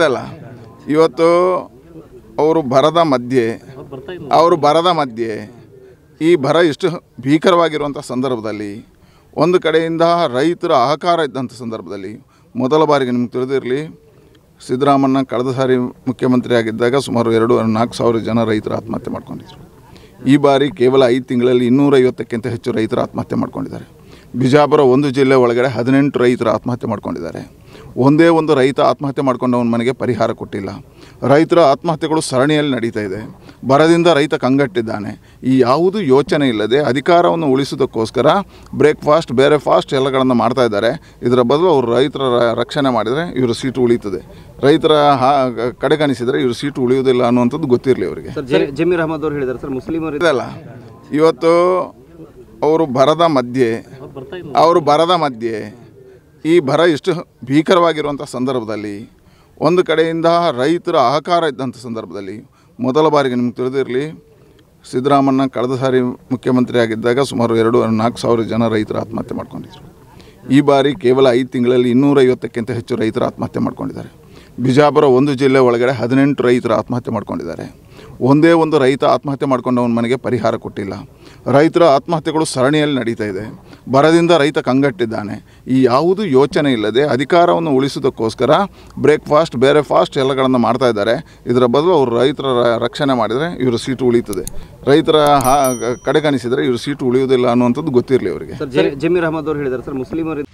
ಇದಲ್ಲ ಇವತ್ತು ಅವರು ಬರದ ಮಧ್ಯೆ ಅವರು ಬರದ ಮಧ್ಯೆ ಈ ಬರ ಇಷ್ಟು ಭೀಕರವಾಗಿರುವಂಥ ಸಂದರ್ಭದಲ್ಲಿ ಒಂದು ಕಡೆಯಿಂದ ರೈತರ ಆಹಕಾರ ಇದ್ದಂಥ ಸಂದರ್ಭದಲ್ಲಿ ಮೊದಲ ಬಾರಿಗೆ ನಿಮ್ಗೆ ತಿಳಿದಿರಲಿ ಸಿದ್ದರಾಮಣ್ಣ ಕಳೆದ ಸಾರಿ ಮುಖ್ಯಮಂತ್ರಿ ಆಗಿದ್ದಾಗ ಸುಮಾರು ಎರಡು ನಾಲ್ಕು ಸಾವಿರ ಜನ ರೈತರು ಆತ್ಮಹತ್ಯೆ ಮಾಡ್ಕೊಂಡಿದ್ರು ಈ ಬಾರಿ ಕೇವಲ ಐದು ತಿಂಗಳಲ್ಲಿ ಇನ್ನೂರೈವತ್ತಕ್ಕಿಂತ ಹೆಚ್ಚು ರೈತರು ಆತ್ಮಹತ್ಯೆ ಮಾಡ್ಕೊಂಡಿದ್ದಾರೆ ಬಿಜಾಪುರ ಒಂದು ಜಿಲ್ಲೆ ಒಳಗಡೆ ಹದಿನೆಂಟು ರೈತರು ಆತ್ಮಹತ್ಯೆ ಮಾಡ್ಕೊಂಡಿದ್ದಾರೆ ಒಂದೇ ಒಂದು ರೈತ ಆತ್ಮಹತ್ಯೆ ಮಾಡಿಕೊಂಡವನ ಮನೆಗೆ ಪರಿಹಾರ ಕೊಟ್ಟಿಲ್ಲ ರೈತರ ಆತ್ಮಹತ್ಯೆಗಳು ಸರಣಿಯಲ್ಲಿ ನಡೀತಾ ಇದೆ ಬರದಿಂದ ರೈತ ಕಂಗಟ್ಟಿದ್ದಾನೆ ಈ ಯಾವುದು ಯೋಚನೆ ಇಲ್ಲದೆ ಅಧಿಕಾರವನ್ನು ಉಳಿಸೋದಕ್ಕೋಸ್ಕರ ಬ್ರೇಕ್ಫಾಸ್ಟ್ ಬೇರೆ ಫಾಸ್ಟ್ ಎಲ್ಲಗಳನ್ನು ಮಾಡ್ತಾ ಇದ್ದಾರೆ ಇದರ ಬದಲು ಅವರು ರೈತರ ರಕ್ಷಣೆ ಮಾಡಿದರೆ ಇವರು ಸೀಟು ಉಳಿತದೆ ರೈತರ ಕಡೆಗಣಿಸಿದರೆ ಇವರು ಸೀಟು ಉಳಿಯೋದಿಲ್ಲ ಅನ್ನುವಂಥದ್ದು ಗೊತ್ತಿರಲಿ ಅವರಿಗೆ ಜಮೀರ್ ಅಹಮದ್ ಅವರು ಹೇಳಿದ್ದಾರೆ ಸರ್ ಮುಸ್ಲಿಮರು ಇದೆಲ್ಲ ಇವತ್ತು ಅವರು ಬರದ ಮಧ್ಯೆ ಅವರು ಬರದ ಮಧ್ಯೆ ಈ ಬರ ಇಷ್ಟು ಭೀಕರವಾಗಿರುವಂಥ ಸಂದರ್ಭದಲ್ಲಿ ಒಂದು ಕಡೆಯಿಂದ ರೈತರ ಅಹಕಾರ ಇದ್ದಂಥ ಸಂದರ್ಭದಲ್ಲಿ ಮೊದಲ ಬಾರಿಗೆ ನಿಮ್ಗೆ ತಿಳಿದಿರಲಿ ಸಿದ್ದರಾಮಣ್ಣ ಕಳೆದ ಸಾರಿ ಮುಖ್ಯಮಂತ್ರಿ ಆಗಿದ್ದಾಗ ಸುಮಾರು ಎರಡು ನಾಲ್ಕು ಸಾವಿರ ಜನ ರೈತರು ಆತ್ಮಹತ್ಯೆ ಮಾಡ್ಕೊಂಡಿದ್ರು ಈ ಬಾರಿ ಕೇವಲ ಐದು ತಿಂಗಳಲ್ಲಿ ಇನ್ನೂರೈವತ್ತಕ್ಕಿಂತ ಹೆಚ್ಚು ರೈತರು ಆತ್ಮಹತ್ಯೆ ಮಾಡ್ಕೊಂಡಿದ್ದಾರೆ ಬಿಜಾಪುರ ಒಂದು ಜಿಲ್ಲೆ ಒಳಗಡೆ ಹದಿನೆಂಟು ರೈತರು ಆತ್ಮಹತ್ಯೆ ಮಾಡ್ಕೊಂಡಿದ್ದಾರೆ ಒಂದೇ ಒಂದು ರೈತ ಆತ್ಮಹತ್ಯೆ ಮಾಡಿಕೊಂಡವನ ಮನೆಗೆ ಪರಿಹಾರ ಕೊಟ್ಟಿಲ್ಲ ರೈತರ ಆತ್ಮಹತ್ಯೆಗಳು ಸರಣಿಯಲ್ಲಿ ನಡೀತಾ ಇದೆ ಬರದಿಂದ ರೈತ ಕಂಗಟ್ಟಿದ್ದಾನೆ ಈ ಯಾವುದೂ ಯೋಚನೆ ಇಲ್ಲದೆ ಅಧಿಕಾರವನ್ನು ಉಳಿಸೋದಕ್ಕೋಸ್ಕರ ಬ್ರೇಕ್ಫಾಸ್ಟ್ ಬೇರೆ ಫಾಸ್ಟ್ ಎಲ್ಲಗಳನ್ನು ಮಾಡ್ತಾ ಇದ್ದಾರೆ ಇದರ ಬದಲು ಅವರು ರೈತರ ರಕ್ಷಣೆ ಮಾಡಿದರೆ ಇವರು ಸೀಟು ಉಳಿಯುತ್ತದೆ ರೈತರ ಕಡೆಗಣಿಸಿದರೆ ಇವರು ಸೀಟು ಉಳಿಯುವುದಿಲ್ಲ ಅನ್ನುವಂಥದ್ದು ಗೊತ್ತಿರಲಿ ಅವರಿಗೆ ಜಮೀರ್ ಅಹಮದ್ ಅವರು ಹೇಳಿದ್ದಾರೆ ಸರ್ ಮುಸ್ಲಿಮರು